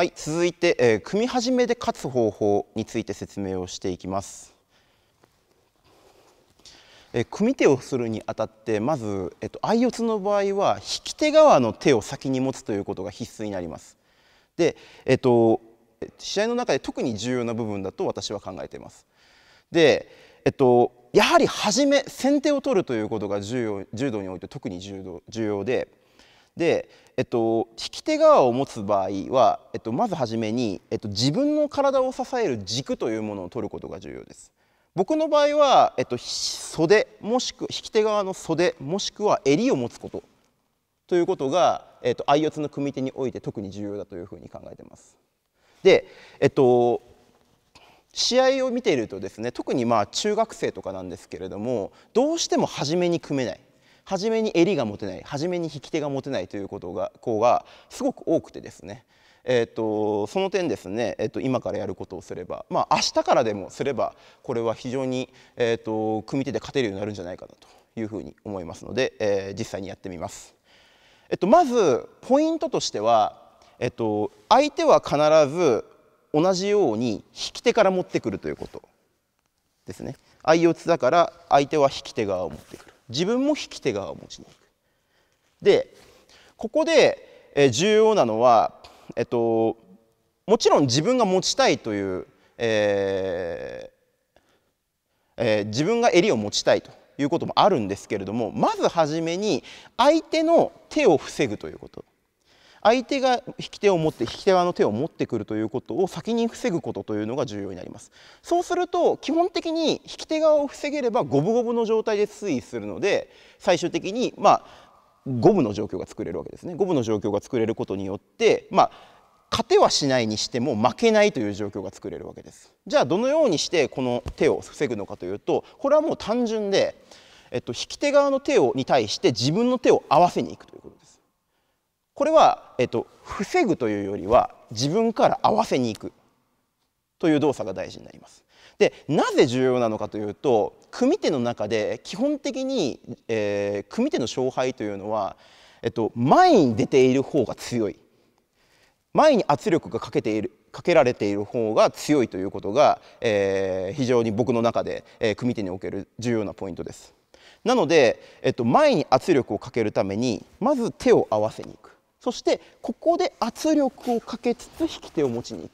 はい、続いて、えー、組み始めで勝つ方法について説明をしていきます。えー、組手をするにあたってまず、えっと、相四つの場合は引き手側の手を先に持つということが必須になります。で、えっと、試合の中で特に重要な部分だと私は考えています。で、えっと、やはり初め先手を取るということが重要柔道において特に重要でで、えっと、引き手側を持つ場合は、えっと、まず初めに、えっと、自分の体を支える軸というものを取ることが重要です。僕の場合は、えっと、袖もしく引き手側の袖もしくは襟を持つことということが、えっと、相四つの組み手において特に重要だというふうに考えてます。で、えっと、試合を見ているとですね特にまあ中学生とかなんですけれどもどうしても初めに組めない初めに襟が持てない初めに引き手が持てないということが子がすごく多くてですねえーと、その点ですね、えーと、今からやることをすれば、まあ明日からでもすればこれは非常に、えーと、組手で勝てるようになるんじゃないかなというふうに思いますので、えー、実際にやってみます。えっ、と、まずポイントとしては、えっ、と、相手は必ず同じように引き手から持ってくるということですね。相四つだから相手は引き手側を持ってくる。自分も引き手側を持ちに行くでここで、重要なのは、えっと、もちろん自分が持ちたいという、えーえー、自分が襟を持ちたいということもあるんですけれどもまず初めに相手の手を防ぐということ相手が引き手を持って引き手側の手を持ってくるということを先に防ぐことというのが重要になりますそうすると基本的に引き手側を防げれば五分五分の状態で推移するので最終的にまあ五分の状況が作れるわけですね五分の状況が作れることによってまあ勝てはしないにしても負けないという状況が作れるわけです。じゃあどのようにしてこの手を防ぐのかというとこれはもう単純で、えっと、引き手側の手をに対して自分の手を合わせにいくということです。これは、えっと、防ぐというよりは自分から合わせに行くという動作が大事になります。でなぜ重要なのかというと組手の中で基本的に、えー、組手の勝敗というのは、えっと、前に出ている方が強い前に圧力がかけているかけられている方が強いということが、えー、非常に僕の中で、えー、組手における重要なポイントです。なので、えっと、前に圧力をかけるためにまず手を合わせに行く。そしてここで圧力をかけつつ引き手を持ちに行く